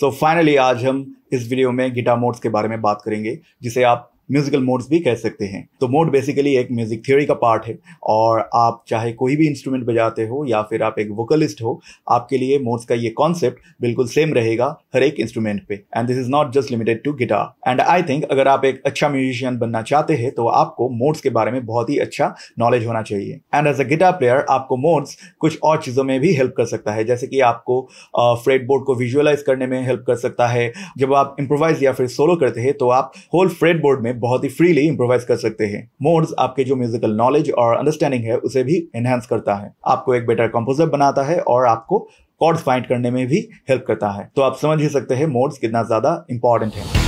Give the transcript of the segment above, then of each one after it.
सो so finally आज हम इस वीडियो में गिटार मोड्स के बारे में बात करेंगे जिसे आप म्यूजिकल मोड्स भी कह सकते हैं तो मोड बेसिकली एक म्यूजिक थ्योरी का पार्ट है और आप चाहे कोई भी इंस्ट्रूमेंट बजाते हो या फिर आप एक वोकलिस्ट हो आपके लिए मोड्स का ये कॉन्सेप्ट बिल्कुल सेम रहेगा हर एक इंस्ट्रूमेंट पे and this is not just limited to guitar and I think अगर आप एक अच्छा म्यूजिशियन बनना चाहते हैं तो आपको मोड्स के बारे में बहुत ही अच्छा नॉलेज होना चाहिए and as a guitar player आपको मोड्स कुछ और चीज़ों में भी हेल्प कर सकता है जैसे कि आपको फ्रेड uh, बोर्ड को विजुअलाइज करने में हेल्प कर सकता है जब आप इम्प्रोवाइज या फिर सोलो करते हैं तो आप होल फ्रेड बोर्ड में बहुत ही फ्रीली इम्प्रोवाइज कर सकते हैं मोड्स आपके जो म्यूजिकल नॉलेज और अंडरस्टैंडिंग है उसे भी एनहेंस करता है आपको एक बेटर कंपोजर बनाता है और आपको कॉर्ड्स फाइंड करने में भी हेल्प करता है तो आप समझ ही सकते हैं मोड्स कितना ज्यादा इंपॉर्टेंट है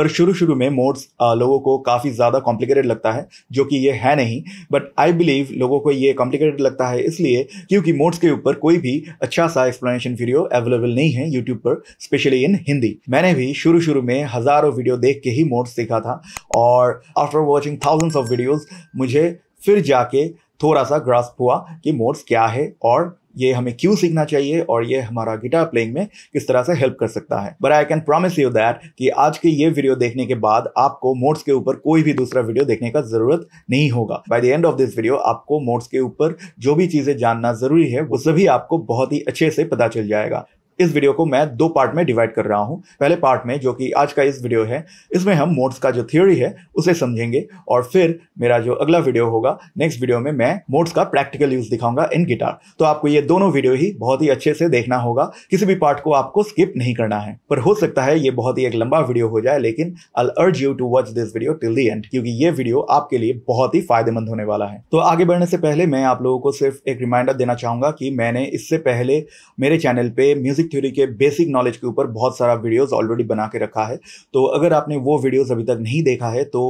पर शुरू शुरू में मोड्स लोगों को काफ़ी ज़्यादा कॉम्प्लिकेटेड लगता है जो कि ये है नहीं बट आई बिलीव लोगों को ये कॉम्प्लिकेटेड लगता है इसलिए क्योंकि मोड्स के ऊपर कोई भी अच्छा सा एक्सप्लेनेशन वीडियो अवेलेबल नहीं है यूट्यूब पर स्पेशली इन हिंदी मैंने भी शुरू शुरू में हज़ारों वीडियो देख के ही मोड्स सीखा था और after watching thousands of videos मुझे फिर जाके थोड़ा सा ग्रास्प हुआ कि मोड्स क्या है और ये हमें क्यों सीखना चाहिए और ये हमारा गिटार प्लेइंग में किस तरह से हेल्प कर सकता है but I can promise you that कि आज के ये वीडियो देखने के बाद आपको मोड्स के ऊपर कोई भी दूसरा वीडियो देखने का जरूरत नहीं होगा by the end of this video आपको मोड्स के ऊपर जो भी चीजें जानना जरूरी है वो सभी आपको बहुत ही अच्छे से पता चल जाएगा इस वीडियो को मैं दो पार्ट में डिवाइड कर रहा हूँ पहले पार्ट में जो कि आज का इस वीडियो है इसमें हम मोड्स का जो थ्योरी है उसे समझेंगे और फिर मेरा जो अगला वीडियो होगा नेक्स्ट वीडियो में मैं मोड्स का प्रैक्टिकल यूज दिखाऊंगा इन गिटार तो आपको ये दोनों वीडियो ही बहुत ही अच्छे से देखना होगा किसी भी पार्ट को आपको स्किप नहीं करना है पर हो सकता है ये बहुत ही एक लंबा वीडियो हो जाए लेकिन I urge you to watch this video till the end क्योंकि ये वीडियो आपके लिए बहुत ही फायदेमंद होने वाला है तो आगे बढ़ने से पहले मैं आप लोगों को सिर्फ एक रिमाइंडर देना चाहूंगा कि मैंने इससे पहले मेरे चैनल पे म्यूजिक थ्योरी के बेसिक नॉलेज के ऊपर बहुत सारा वीडियोस ऑलरेडी बना के रखा है तो अगर आपने वो वीडियोस अभी तक नहीं देखा है तो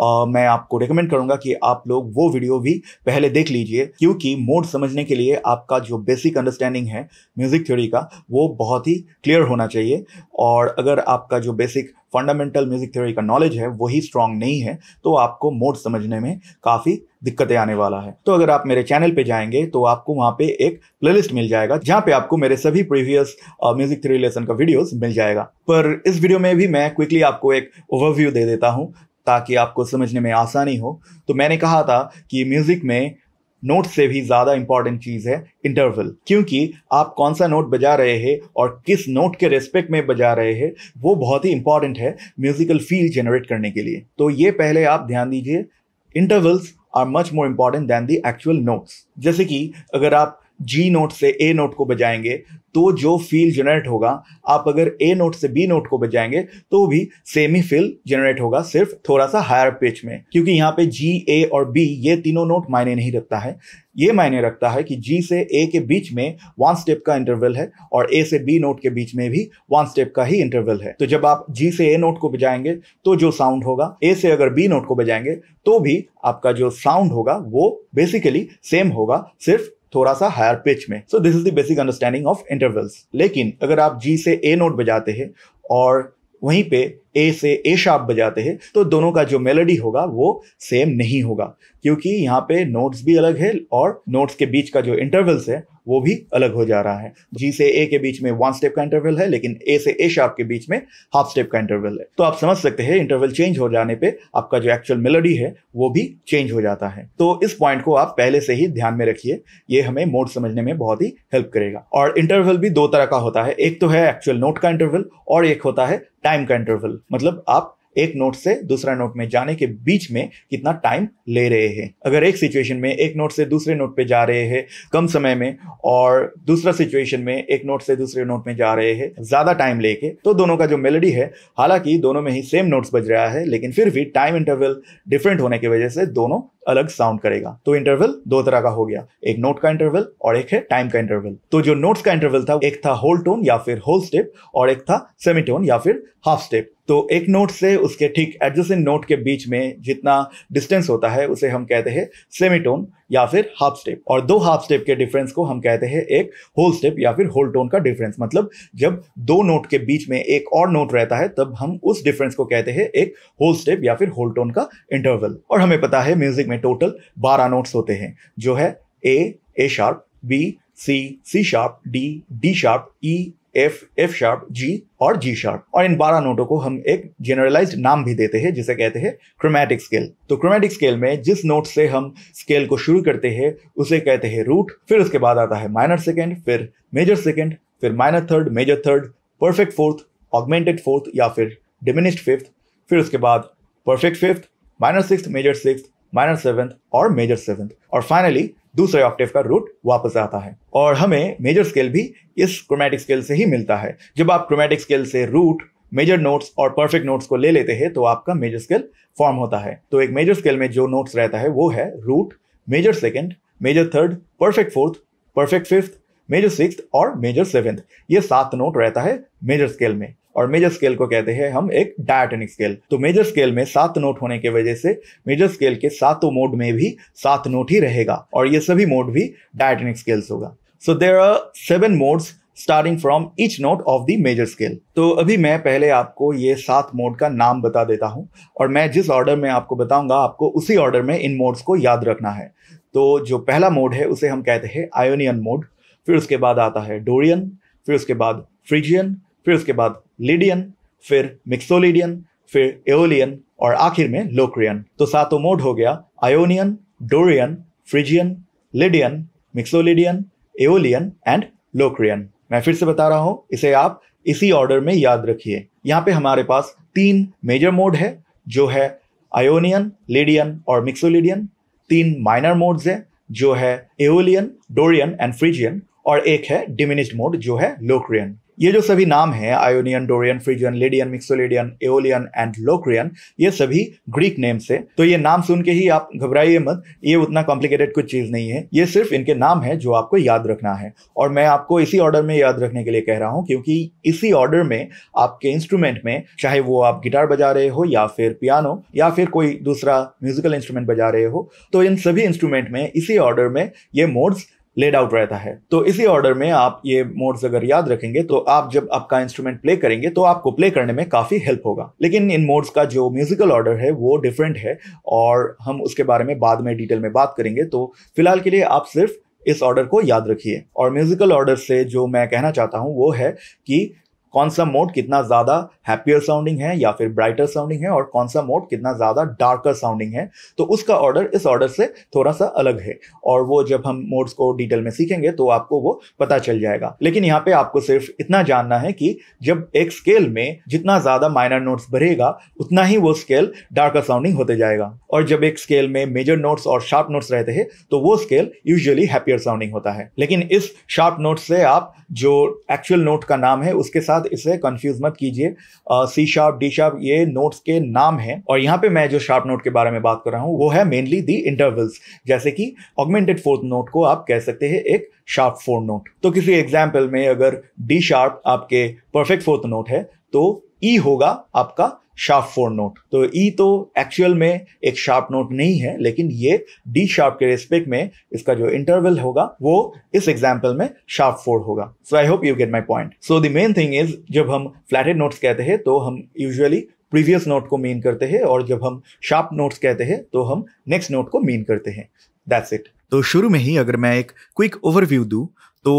आ, मैं आपको रिकमेंड करूंगा कि आप लोग वो वीडियो भी पहले देख लीजिए क्योंकि मोड समझने के लिए आपका जो बेसिक अंडरस्टैंडिंग है म्यूज़िक थ्योरी का वो बहुत ही क्लियर होना चाहिए और अगर आपका जो बेसिक फंडामेंटल म्यूज़िक थ्योरी का नॉलेज है वही स्ट्रांग नहीं है तो आपको मोड समझने में काफ़ी दिक्कतें आने वाला है तो अगर आप मेरे चैनल पे जाएंगे तो आपको वहाँ पे एक प्लेलिस्ट मिल जाएगा जहाँ पे आपको मेरे सभी प्रीवियस म्यूजिक थ्योरी लेसन का वीडियोस मिल जाएगा पर इस वीडियो में भी मैं क्विकली आपको एक ओवरव्यू दे देता हूँ ताकि आपको समझने में आसानी हो तो मैंने कहा था कि म्यूज़िक में नोट से भी ज़्यादा इंपॉर्टेंट चीज़ है इंटरवल क्योंकि आप कौन सा नोट बजा रहे हैं और किस नोट के रेस्पेक्ट में बजा रहे हैं वो बहुत ही इंपॉर्टेंट है म्यूज़िकल फील जनरेट करने के लिए तो ये पहले आप ध्यान दीजिए intervals are much more important than the actual notes जैसे कि अगर आप जी नोट से ए नोट को बजाएंगे तो जो फील जनरेट होगा आप अगर ए नोट से बी नोट को बजाएंगे तो भी सेम ही फील जनरेट होगा सिर्फ थोड़ा सा हायर पिच में क्योंकि यहाँ पे जी ए और बी ये तीनों नोट मायने नहीं रखता है ये मायने रखता है कि जी से ए के बीच में वन स्टेप का इंटरवल है और ए से बी नोट के बीच में भी वन स्टेप का ही इंटरवल है तो जब आप जी से ए नोट को बजाएंगे तो जो साउंड होगा ए से अगर बी नोट को बजाएंगे तो भी आपका जो साउंड होगा वो बेसिकली सेम होगा सिर्फ थोड़ा सा हायर पिच में so this is the basic understanding of intervals लेकिन अगर आप जी से ए नोट बजाते हैं और वहीं पे ए से ए शार्प बजाते हैं तो दोनों का जो मेलोडी होगा वो सेम नहीं होगा क्योंकि यहाँ पे नोट्स भी अलग है और नोट्स के बीच का जो इंटरवल्स है वो भी अलग हो जा रहा है जी से ए के बीच में वन स्टेप का इंटरवल है लेकिन ए से ए शार्प के बीच में हाफ स्टेप का इंटरवल है तो आप समझ सकते हैं इंटरवल चेंज हो जाने पर आपका जो एक्चुअल मेलोडी है वो भी चेंज हो जाता है तो इस पॉइंट को आप पहले से ही ध्यान में रखिए ये हमें मोड समझने में बहुत ही हेल्प करेगा और इंटरवल भी दो तरह का होता है एक तो है एक्चुअल नोट का इंटरवल और एक होता है टाइम का इंटरवल मतलब आप एक नोट से दूसरा नोट में जाने के बीच में कितना टाइम ले रहे हैं अगर एक सिचुएशन में एक नोट से दूसरे नोट पे जा रहे हैं कम समय में और दूसरा सिचुएशन में एक नोट से दूसरे नोट में जा रहे हैं ज्यादा टाइम लेके तो दोनों का जो मेलोडी है हालांकि दोनों में ही सेम नोट्स बज रहा है लेकिन फिर भी टाइम इंटरवल डिफरेंट होने की वजह से दोनों अलग साउंड करेगा तो इंटरवल दो तरह का हो गया एक नोट का इंटरवल और एक है टाइम का इंटरवल तो जो नोट्स का इंटरवल था एक था होल टोन या फिर होल स्टेप और एक था सेमी टोन या फिर हाफ स्टेप तो एक नोट से उसके ठीक एडजस्टेंट नोट के बीच में जितना डिस्टेंस होता है उसे हम कहते हैं सेमीटोन या फिर हाफ स्टेप और दो हाफ स्टेप के डिफरेंस को हम कहते हैं एक होल स्टेप या फिर होल टोन का डिफरेंस मतलब जब दो नोट के बीच में एक और नोट रहता है तब हम उस डिफरेंस को कहते हैं एक होल स्टेप या फिर होल टोन का इंटरवल और हमें पता है म्यूजिक में टोटल बारह नोट्स होते हैं जो है A A sharp B C C sharp D D sharp E F F sharp G और जी शार्प और इन बारह नोटों को हम एक जनरलाइज नाम भी देते हैं जिसे कहते हैं क्रोमैटिक स्केल तो क्रोमैटिक स्केल में जिस नोट से हम स्केल को शुरू करते हैं उसे कहते हैं रूट फिर उसके बाद आता है माइनर सेकेंड फिर मेजर सेकेंड फिर minor third major third perfect fourth augmented fourth या फिर डिमिनिस्ड फिफ्थ फिर उसके बाद perfect fifth minor six major six minor seventh और मेजर सेवेंथ और फाइनली दूसरे ऑक्टेव का रूट वापस आता है और हमें मेजर स्केल भी इस क्रोमेटिक स्केल से ही मिलता है जब आप क्रोमेटिक स्केल से रूट मेजर नोट्स और परफेक्ट नोट्स को ले लेते हैं तो आपका मेजर स्केल फॉर्म होता है तो एक मेजर स्केल में जो नोट्स रहता है वो है root major second major third perfect fourth perfect fifth major six और मेजर सेवेंथ ये सात नोट रहता है मेजर स्केल में और मेजर स्केल को कहते हैं हम एक डायटेनिक स्केल तो मेजर स्केल में सात नोट होने की वजह से मेजर स्केल के सातों मोड में भी सात नोट ही रहेगा और ये सभी मोड भी डायटनिक स्केल्स होगा so there are seven modes starting from each note of the major scale तो अभी मैं पहले आपको ये सात मोड का नाम बता देता हूँ और मैं जिस ऑर्डर में आपको बताऊंगा आपको उसी ऑर्डर में इन मोड्स को याद रखना है तो जो पहला मोड है उसे हम कहते हैं आयोनियन मोड फिर उसके बाद आता है डोरियन फिर उसके बाद फ्रिजियन फिर उसके बाद लिडियन फिर मिक्सोलिडियन फिर एओलियन और आखिर में लोक्रियन तो सातों मोड हो गया Ionian Dorian Phrygian Lydian Mixolydian Aeolian and Locrian मैं फिर से बता रहा हूँ इसे आप इसी ऑर्डर में याद रखिए यहाँ पे हमारे पास तीन मेजर मोड है जो है आयोनियन लिडियन और मिक्सोलिडियन तीन माइनर मोड्स है जो है एओलियन डोरियन एंड फ्रिजियन और एक है डिमिनिस्ड मोड जो है लोक्रियन ये जो सभी नाम है Ionian Dorian Phrygian Lydian Mixolydian Aeolian and Locrian ये सभी ग्रीक नेम से तो ये नाम सुन के ही आप घबराइए मत ये उतना कॉम्प्लिकेटेड कुछ चीज़ नहीं है ये सिर्फ इनके नाम है जो आपको याद रखना है और मैं आपको इसी ऑर्डर में याद रखने के लिए कह रहा हूँ क्योंकि इसी ऑर्डर में आपके इंस्ट्रूमेंट में चाहे वो आप गिटार बजा रहे हो या फिर पियानो या फिर कोई दूसरा म्यूजिकल इंस्ट्रूमेंट बजा रहे हो तो इन सभी इंस्ट्रूमेंट में इसी ऑर्डर में ये मोड्स लेड आउट रहता है तो इसी ऑर्डर में आप ये मोड्स अगर याद रखेंगे तो आप जब आपका इंस्ट्रूमेंट प्ले करेंगे तो आपको प्ले करने में काफी हेल्प होगा लेकिन इन मोड्स का जो म्यूजिकल ऑर्डर है वो डिफरेंट है और हम उसके बारे में बाद में डिटेल में बात करेंगे तो फिलहाल के लिए आप सिर्फ इस ऑर्डर को याद रखिए और म्यूजिकल ऑर्डर से जो मैं कहना चाहता हूँ वो है कि कौन सा मोड कितना ज़्यादा हैप्पियर साउंडिंग है या फिर ब्राइटर साउंडिंग है और कौन सा मोड कितना ज़्यादा डार्कर साउंडिंग है तो उसका ऑर्डर इस ऑर्डर से थोड़ा सा अलग है और वो जब हम मोड्स को डिटेल में सीखेंगे तो आपको वो पता चल जाएगा लेकिन यहाँ पे आपको सिर्फ इतना जानना है कि जब एक स्केल में जितना ज़्यादा माइनर नोट्स भरेगा उतना ही वो स्केल डार्कर साउंडिंग होते जाएगा और जब एक स्केल में मेजर नोट्स और शार्प नोट्स रहते हैं तो वो स्केल यूजुअली हैप्पियर साउंडिंग होता है लेकिन इस शार्प नोट से आप जो एक्चुअल नोट का नाम है उसके साथ साथ इसे कंफ्यूज मत कीजिए सी शार्प डी शार्प ये नोट्स के नाम हैं और यहाँ पे मैं जो शार्प नोट के बारे में बात कर रहा हूँ वो है मेनली दी इंटरवल्स जैसे कि ऑगमेंटेड फोर्थ नोट को आप कह सकते हैं एक शार्प फोर्थ नोट तो किसी एग्जाम्पल में अगर डी शार्प आपके परफेक्ट फोर्थ नोट है तो ई e होगा आपका शार्प फोर नोट तो ई e तो एक्चुअल में एक शार्प नोट नहीं है लेकिन ये डी शार्प के रेस्पेक्ट में इसका जो इंटरवल होगा वो इस एग्जाम्पल में शार्प फोर होगा so I hope you get my point so the main thing is जब हम फ्लैटेड नोट्स कहते हैं तो हम यूजली प्रीवियस नोट को मीन करते हैं और जब हम शार्प नोट्स कहते हैं तो हम नेक्स्ट नोट को मीन करते हैं दैट्स इट तो शुरू में ही अगर मैं एक क्विक ओवरव्यू दूँ तो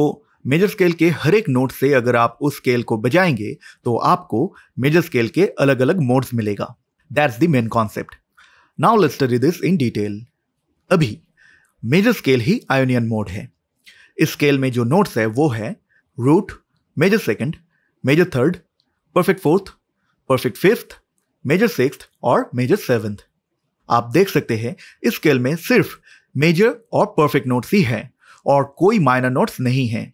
मेजर स्केल के हर एक नोट से अगर आप उस स्केल को बजाएंगे तो आपको मेजर स्केल के अलग अलग मोड्स मिलेगा that's the main concept now let's study this in detail अभी मेजर स्केल ही आयोनियन मोड है इस स्केल में जो नोट्स है वो है root major second major third perfect fourth perfect fifth major six और मेजर सेवन्थ आप देख सकते हैं इस स्केल में सिर्फ मेजर और परफेक्ट नोट्स ही हैं और कोई माइनर नोट्स नहीं हैं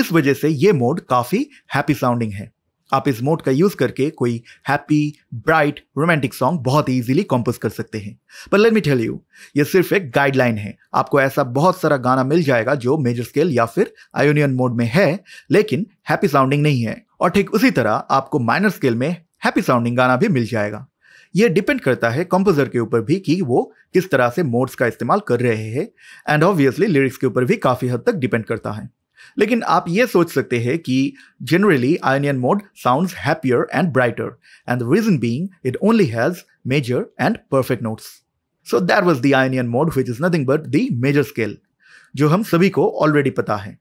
इस वजह से ये मोड काफ़ी हैप्पी साउंडिंग है आप इस मोड का यूज करके कोई हैप्पी ब्राइट रोमांटिक सॉन्ग बहुत इजीली कंपोज कर सकते हैं पर लेट मी टेल यू ये सिर्फ एक गाइडलाइन है आपको ऐसा बहुत सारा गाना मिल जाएगा जो मेजर स्केल या फिर आयोनियन मोड में है लेकिन हैप्पी साउंडिंग नहीं है और ठीक उसी तरह आपको माइनर स्केल में हैप्पी साउंडिंग गाना भी मिल जाएगा ये डिपेंड करता है कंपोजर के ऊपर भी कि वो किस तरह से मोड्स का इस्तेमाल कर रहे हैं एंड ऑब्वियसली लिरिक्स के ऊपर भी काफ़ी हद तक डिपेंड करता है लेकिन आप ये सोच सकते हैं कि generally Ionian mode sounds happier and brighter and the reason being it only has major and perfect notes so that was the Ionian mode which is nothing but the major scale जो हम सभी को already पता है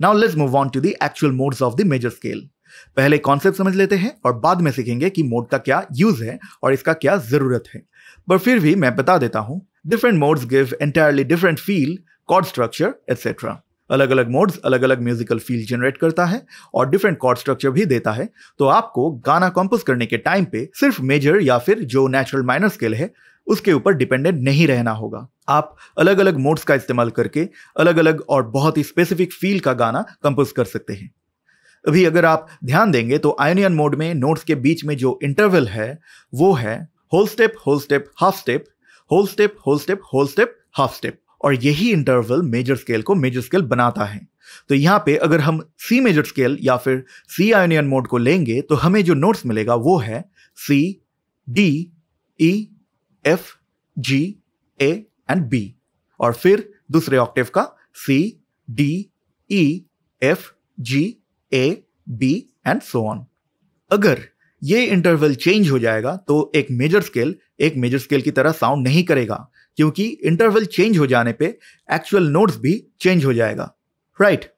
now let's move on to the actual modes of the major scale पहले concept समझ लेते हैं और बाद में सीखेंगे कि मोड का क्या यूज है और इसका क्या जरूरत है पर फिर भी मैं बता देता हूं different modes give entirely different feel chord structure etcetera अलग अलग मोड्स अलग अलग म्यूजिकल फील जनरेट करता है और डिफरेंट कॉर्ड स्ट्रक्चर भी देता है तो आपको गाना कंपोज करने के टाइम पे सिर्फ मेजर या फिर जो नेचुरल माइनर स्केल है उसके ऊपर डिपेंडेंट नहीं रहना होगा आप अलग अलग मोड्स का इस्तेमाल करके अलग अलग और बहुत ही स्पेसिफिक फील का गाना कंपोज कर सकते हैं अभी अगर आप ध्यान देंगे तो आयोनियन मोड में नोट्स के बीच में जो इंटरवल है वो है whole step whole step half step whole step whole step whole step half step और यही इंटरवल मेजर स्केल को मेजर स्केल बनाता है तो यहां पे अगर हम सी मेजर स्केल या फिर सी आयोनियन मोड को लेंगे तो हमें जो नोट्स मिलेगा वो है C D E F G A and B और फिर दूसरे ऑक्टेव का C D E F G A B and so on अगर ये इंटरवल चेंज हो जाएगा तो एक मेजर स्केल एक मेजर स्केल की तरह साउंड नहीं करेगा क्योंकि इंटरवल चेंज हो जाने पे एक्चुअल नोट्स भी चेंज हो जाएगा राइट right.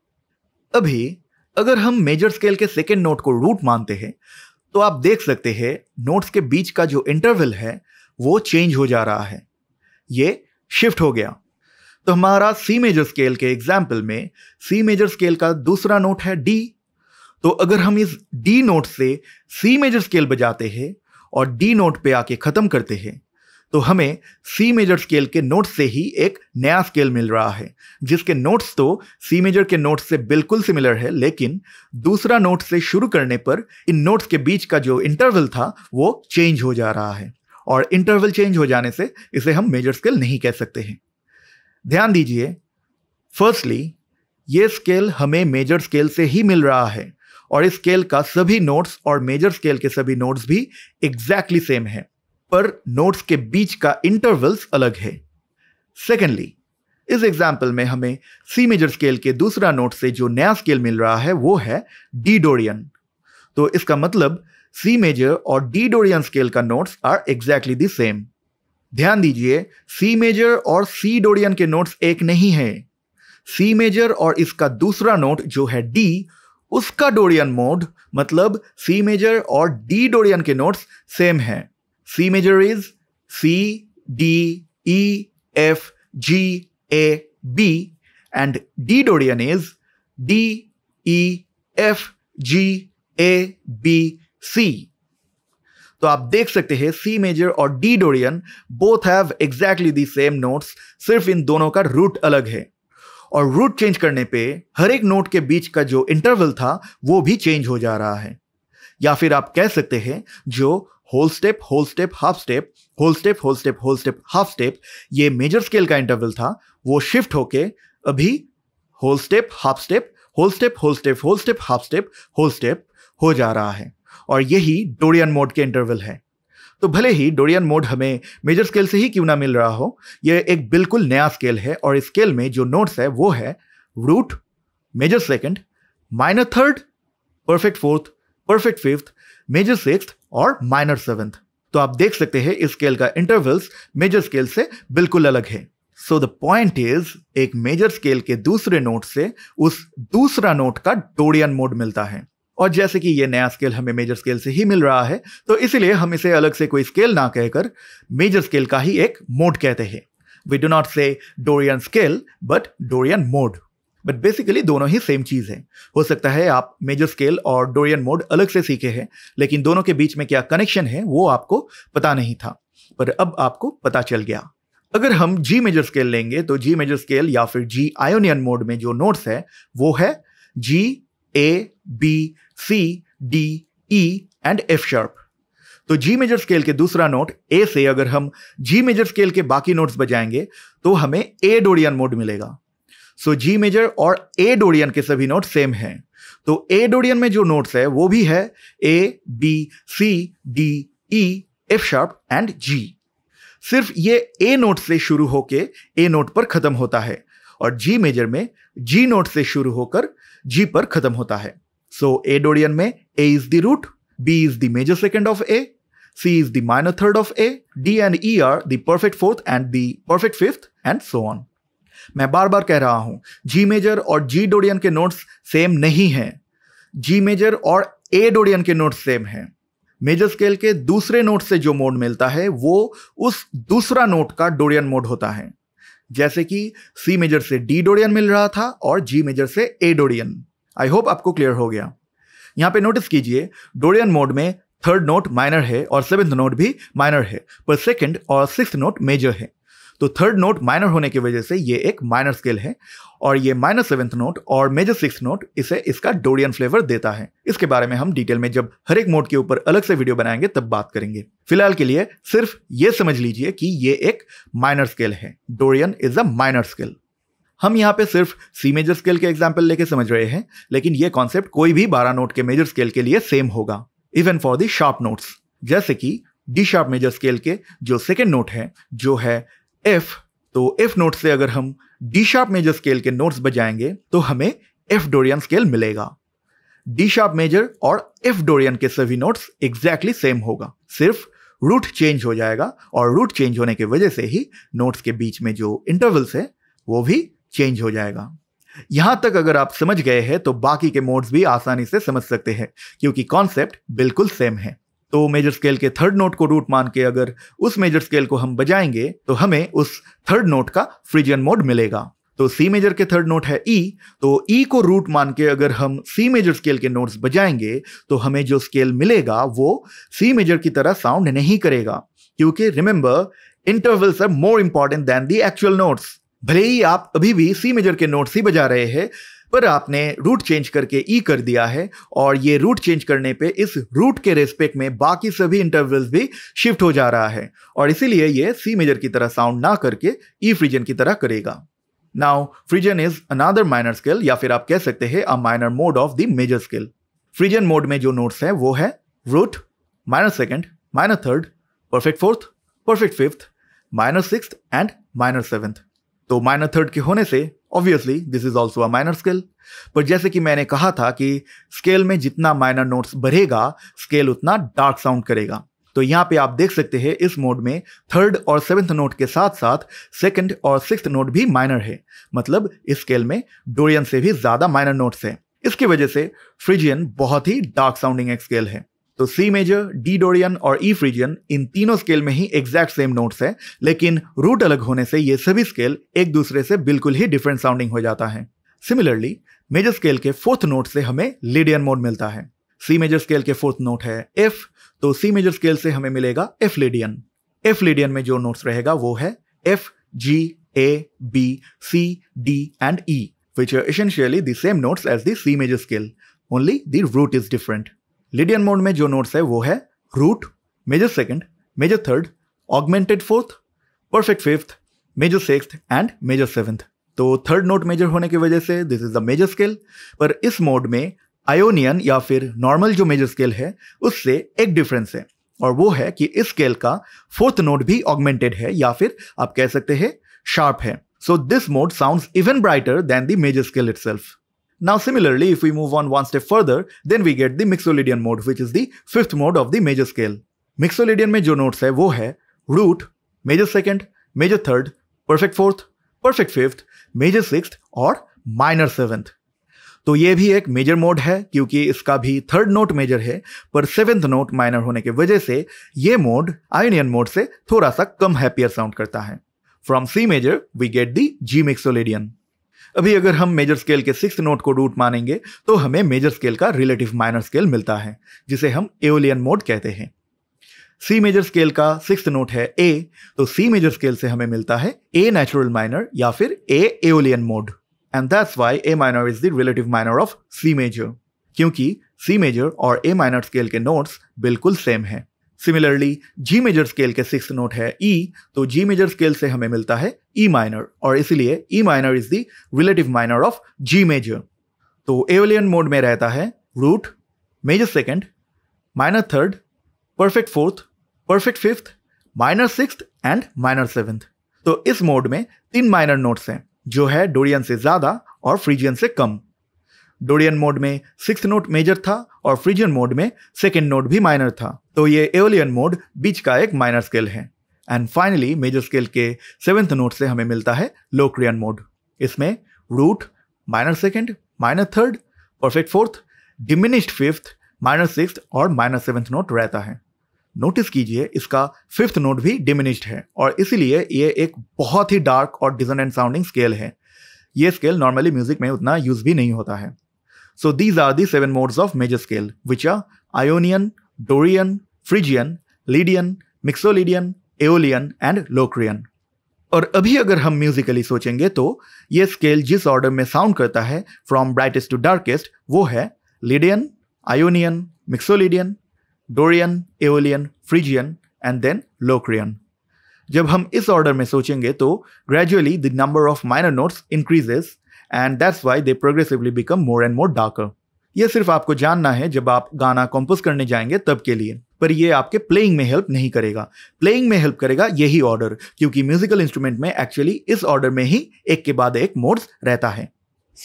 अभी अगर हम मेजर स्केल के सेकेंड नोट को रूट मानते हैं तो आप देख सकते हैं नोट्स के बीच का जो इंटरवल है वो चेंज हो जा रहा है ये शिफ्ट हो गया तो हमारा सी मेजर स्केल के एग्जाम्पल में सी मेजर स्केल का दूसरा नोट है डी तो अगर हम इस डी नोट से सी मेजर स्केल बजाते हैं और डी नोट पे आके ख़त्म करते हैं तो हमें सी मेजर स्केल के नोट्स से ही एक नया स्केल मिल रहा है जिसके नोट्स तो सी मेजर के नोट्स से बिल्कुल सिमिलर है लेकिन दूसरा नोट से शुरू करने पर इन नोट्स के बीच का जो इंटरवल था वो चेंज हो जा रहा है और इंटरवल चेंज हो जाने से इसे हम मेजर स्केल नहीं कह सकते हैं ध्यान दीजिए फर्स्टली ये स्केल हमें मेजर स्केल से ही मिल रहा है और इस स्केल का सभी नोट्स और मेजर स्केल के सभी नोट्स भी एग्जैक्टली exactly सेम है पर नोट्स के बीच का इंटरवल्स अलग है सेकेंडली इस एग्जाम्पल में हमें सी मेजर स्केल के दूसरा नोट से जो नया स्केल मिल रहा है वो है डी डोरियन तो इसका मतलब सी मेजर और डी डोरियन स्केल का notes are exactly the same ध्यान दीजिए सी मेजर और सी डोरियन के नोट्स एक नहीं है सी मेजर और इसका दूसरा नोट जो है डी उसका डोरियन मोड मतलब सी मेजर और डी डोरियन के नोट्स सेम हैं C major is C, D, E, F, G, A, B, and D Dorian is D, E, F, G, A, B, C. तो आप देख सकते हैं सी मेजर और D Dorian both have exactly the same notes सिर्फ इन दोनों का रूट अलग है और रूट चेंज करने पे हर एक नोट के बीच का जो इंटरवल था वो भी चेंज हो जा रहा है या फिर आप कह सकते हैं जो whole step whole step half step whole step whole step whole step half step ये मेजर स्केल का इंटरवल था वो शिफ्ट होके अभी whole step half step whole step whole step whole step half step whole step हो जा रहा है और यही डोरियन मोड के इंटरवल है तो भले ही डोरियन मोड हमें मेजर स्केल से ही क्यों ना मिल रहा हो यह एक बिल्कुल नया स्केल है और इस स्केल में जो नोट्स है वो है root major second minor third perfect fourth perfect fifth major six और माइनर सेवेंथ तो आप देख सकते हैं स्केल का इंटरवल्स मेजर स्केल से बिल्कुल अलग है सो द पॉइंट इज एक मेजर स्केल के दूसरे नोट से उस दूसरा नोट का डोरियन मोड मिलता है और जैसे कि ये नया स्केल हमें मेजर स्केल से ही मिल रहा है तो इसलिए हम इसे अलग से कोई स्केल ना कहकर मेजर स्केल का ही एक मोड कहते हैं we do not say Dorian scale but Dorian mode but basically दोनों ही सेम चीज़ है हो सकता है आप मेजर स्केल और डोरियन मोड अलग से सीखे हैं लेकिन दोनों के बीच में क्या कनेक्शन है वो आपको पता नहीं था पर अब आपको पता चल गया अगर हम जी मेजर स्केल लेंगे तो जी मेजर स्केल या फिर जी आयोनियन मोड में जो नोट्स है वो है G A B C D E and F sharp तो जी मेजर स्केल के दूसरा नोट ए से अगर हम जी मेजर स्केल के बाकी नोट्स बजाएंगे तो हमें ए डोरियन मोड मिलेगा सो जी मेजर और ए डोरियन के सभी नोट सेम हैं तो ए डोरियन में जो नोट्स है वो भी है A B C D E F sharp and G सिर्फ ये ए नोट से शुरू होके ए नोट पर खत्म होता है और जी मेजर में जी नोट से शुरू होकर जी पर खत्म होता है सो ए डोरियन में A is the root B is the major second of A C is the minor third of A D and E are the perfect fourth and the perfect fifth and so on मैं बार बार कह रहा हूँ जी major और जी डोडियन के notes same नहीं हैं जी major और ए डोडियन के नोट्स सेम हैं मेजर स्केल के दूसरे नोट से जो मोड मिलता है वो उस दूसरा नोट का डोडियन मोड होता है जैसे कि सी मेजर से डी डोडियन मिल रहा था और जी मेजर से ए डोडियन आई होप आपको क्लियर हो गया यहाँ पे नोटिस कीजिए डोडियन मोड में थर्ड नोट माइनर है और सेवेंथ नोट भी माइनर है पर सेकंड और सिक्स नोट मेजर है तो थर्ड नोट माइनर होने की वजह से ये एक माइनर स्केल है और ये माइनर सेवेंथ नोट और मेजर सिक्स नोट इसे इसका डोरियन फ्लेवर देता है इसके बारे में हम डिटेल में जब हर एक मोड के ऊपर अलग से वीडियो बनाएंगे तब बात करेंगे फिलहाल के लिए सिर्फ ये समझ लीजिए कि ये एक माइनर स्केल है Dorian is a minor scale हम यहाँ पे सिर्फ सी मेजर स्केल के एग्जाम्पल लेके समझ रहे हैं लेकिन ये कॉन्सेप्ट कोई भी बारह नोट के मेजर स्केल के लिए सेम होगा even for the sharp notes जैसे कि डी शार्प मेजर स्केल के जो सेकेंड नोट है जो है एफ तो एफ नोट से अगर हम डी शार्प मेजर स्केल के नोट्स बजाएंगे तो हमें एफ डोरियन स्केल मिलेगा डी शार्प मेजर और एफ डोरियन के सभी नोट्स एग्जैक्टली सेम होगा सिर्फ रूट चेंज हो जाएगा और रूट चेंज होने की वजह से ही नोट्स के बीच में जो इंटरवल्स है वो भी चेंज हो जाएगा यहां तक अगर आप समझ गए हैं तो बाकी के मोड्स भी आसानी से समझ सकते हैं क्योंकि कॉन्सेप्ट बिल्कुल सेम है तो मेजर स्केल के थर्ड नोट को रूट मान के अगर उस मेजर स्केल को हम बजाएंगे तो हमें उस थर्ड नोट का फ्रिजियन मोड मिलेगा तो सी मेजर के थर्ड नोट है ई e, तो ई e को रूट मान के अगर हम सी मेजर स्केल के नोट्स बजाएंगे तो हमें जो स्केल मिलेगा वो सी मेजर की तरह साउंड नहीं करेगा क्योंकि remember intervals are more important than the actual notes भले ही आप अभी भी सी मेजर के नोट्स ही बजा रहे हैं पर आपने रूट चेंज करके ई e कर दिया है और ये रूट चेंज करने पे इस रूट के रेस्पेक्ट में बाकी सभी इंटरवल्स भी शिफ्ट हो जा रहा है और इसीलिए ये सी मेजर की तरह साउंड ना करके ई e फ्रीजन की तरह करेगा now Phrygian is another minor scale या फिर आप कह सकते हैं a minor mode of the major scale Phrygian mode में जो नोट्स हैं वो है root minor second minor third perfect fourth perfect fifth minor six and minor seventh तो माइनर थर्ड के होने से obviously this is also a minor scale पर जैसे कि मैंने कहा था कि स्केल में जितना माइनर नोट्स बढ़ेगा स्केल उतना डार्क साउंड करेगा तो यहाँ पे आप देख सकते हैं इस मोड में थर्ड और सेवेंथ नोट के साथ साथ सेकंड और सिक्स नोट भी माइनर है मतलब इस स्केल में डोरियन से भी ज़्यादा माइनर नोट्स हैं इसकी वजह से फ्रिजियन बहुत ही डार्क साउंडिंग एक स्केल है तो सी मेजर डी डोरियन और ई e फ्रीजियन इन तीनों स्केल में ही एग्जैक्ट सेम नोट्स है लेकिन रूट अलग होने से ये सभी स्केल एक दूसरे से बिल्कुल ही डिफरेंट साउंडिंग हो जाता है सिमिलरली मेजर स्केल के फोर्थ नोट से हमें लिडियन मोड मिलता है सी मेजर स्केल के फोर्थ नोट है एफ तो सी मेजर स्केल से हमें मिलेगा एफ लिडियन एफ लिडियन में जो नोट्स रहेगा वो है F G A B C D and E which are essentially the same notes as the C major scale only the root is different Lydian mode में जो notes है वो है root major second major third augmented fourth perfect fifth major six and major seventh तो third note major होने की वजह से this is the major scale पर इस मोड में आयोनियन या फिर नॉर्मल जो मेजर स्केल है उससे एक डिफरेंस है और वो है कि इस स्केल का फोर्थ नोट भी ऑगमेंटेड है या फिर आप कह सकते हैं शार्प है so this mode sound even brighter than the major scale it Now similarly, if we move on one step further, then we get the Mixolydian mode, which is the fifth mode of the major scale. Mixolydian में जो notes है वो है root major second major third perfect fourth perfect fifth major six और minor seventh तो ये भी एक मेजर मोड है क्योंकि इसका भी थर्ड नोट मेजर है पर सेवेंथ नोट माइनर होने की वजह से ये मोड आयोनियन मोड से थोड़ा सा कम हैप्पियर साउंड करता है from C major we get the G Mixolydian अभी अगर हम मेजर स्केल के सिक्स नोट को रूट मानेंगे तो हमें मेजर स्केल का रिलेटिव माइनर स्केल मिलता है जिसे हम एओलियन मोड कहते हैं सी मेजर स्केल का सिक्स नोट है ए तो सी मेजर स्केल से हमें मिलता है ए नेचुरल माइनर या फिर A Aeolian mode and that's why A minor is the relative minor of C major क्योंकि सी मेजर और ए माइनर स्केल के नोट्स बिल्कुल सेम हैं सिमिलरली जी मेजर स्केल के सिक्स नोट है E e, तो जी मेजर स्केल से हमें मिलता है ई e माइनर और इसलिए E minor is the relative minor of G major तो एवलियन मोड में रहता है root major second minor third perfect fourth perfect fifth minor six and minor seventh तो इस मोड में तीन माइनर नोट्स हैं जो है डोरियन से ज़्यादा और फ्रीजियन से कम डोरियन मोड में सिक्स नोट मेजर था और फ्रीजियन मोड में सेकेंड नोट भी माइनर था तो ये एवलियन मोड बीच का एक माइनर स्केल है एंड फाइनली मेजर स्केल के सेवेंथ नोट से हमें मिलता है लोक्रियन मोड इसमें root minor second minor third perfect fourth diminished fifth minor six और माइनर सेवेंथ नोट रहता है नोटिस कीजिए इसका फिफ्थ नोट भी डिमिनिश्ड है और इसीलिए ये एक बहुत ही डार्क और डिजन एंड साउंडिंग स्केल है ये स्केल नॉर्मली म्यूजिक में उतना यूज भी नहीं होता है so these are the seven modes of major scale which are Ionian Dorian, Phrygian, Lydian, Mixolydian Aeolian and Locrian और अभी अगर हम म्यूजिकली सोचेंगे तो ये स्केल जिस ऑर्डर में साउंड करता है फ्रॉम ब्राइटेस्ट टू डार्केस्ट वो है Lydian Ionian Mixolydian Dorian Aeolian Phrygian and then Locrian जब हम इस ऑर्डर में सोचेंगे तो gradually the number of minor notes increases and that's why they progressively become more and more darker यह सिर्फ आपको जानना है जब आप गाना कंपोज करने जाएंगे तब के लिए पर यह आपके प्लेइंग में हेल्प नहीं करेगा प्लेइंग में हेल्प करेगा यही ऑर्डर क्योंकि म्यूजिकल इंस्ट्रूमेंट में एक्चुअली इस ऑर्डर में ही एक के बाद एक मोड्स रहता है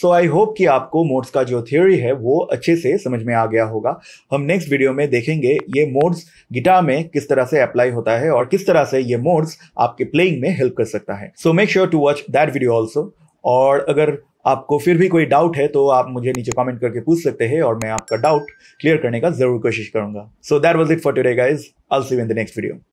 सो आई होप कि आपको मोड्स का जो थ्योरी है वो अच्छे से समझ में आ गया होगा हम नेक्स्ट वीडियो में देखेंगे ये मोड्स गिटार में किस तरह से अप्लाई होता है और किस तरह से ये मोड्स आपके प्लेइंग में हेल्प कर सकता है so make sure to watch that video also और अगर आपको फिर भी कोई डाउट है तो आप मुझे नीचे कमेंट करके पूछ सकते हैं और मैं आपका डाउट क्लियर करने का जरूर कोशिश करूंगा so that was it for today guys all see in the next video